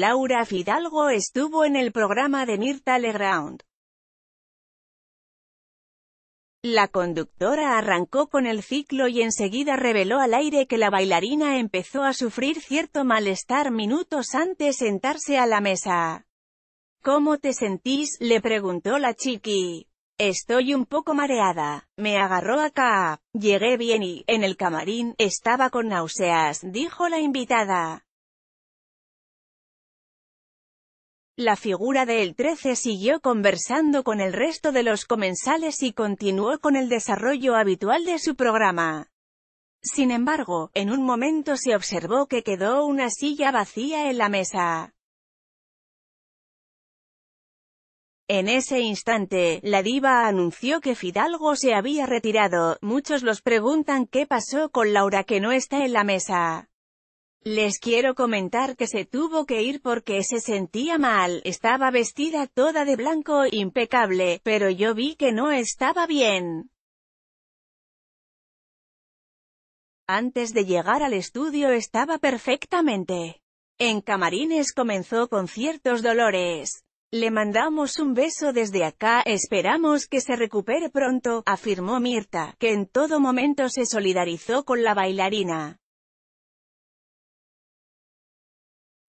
Laura Fidalgo estuvo en el programa de Mirta Legrand. La conductora arrancó con el ciclo y enseguida reveló al aire que la bailarina empezó a sufrir cierto malestar minutos antes de sentarse a la mesa. ¿Cómo te sentís? le preguntó la chiqui. Estoy un poco mareada. Me agarró acá. Llegué bien y, en el camarín, estaba con náuseas, dijo la invitada. La figura del El 13 siguió conversando con el resto de los comensales y continuó con el desarrollo habitual de su programa. Sin embargo, en un momento se observó que quedó una silla vacía en la mesa. En ese instante, la diva anunció que Fidalgo se había retirado, muchos los preguntan qué pasó con Laura que no está en la mesa. Les quiero comentar que se tuvo que ir porque se sentía mal, estaba vestida toda de blanco impecable, pero yo vi que no estaba bien. Antes de llegar al estudio estaba perfectamente. En Camarines comenzó con ciertos dolores. Le mandamos un beso desde acá, esperamos que se recupere pronto, afirmó Mirta, que en todo momento se solidarizó con la bailarina.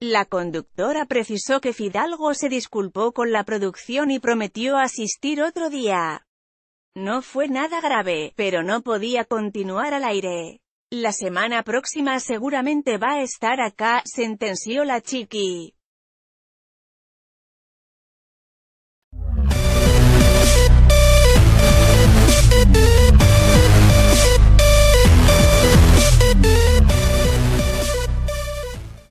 La conductora precisó que Fidalgo se disculpó con la producción y prometió asistir otro día. No fue nada grave, pero no podía continuar al aire. La semana próxima seguramente va a estar acá, sentenció la chiqui.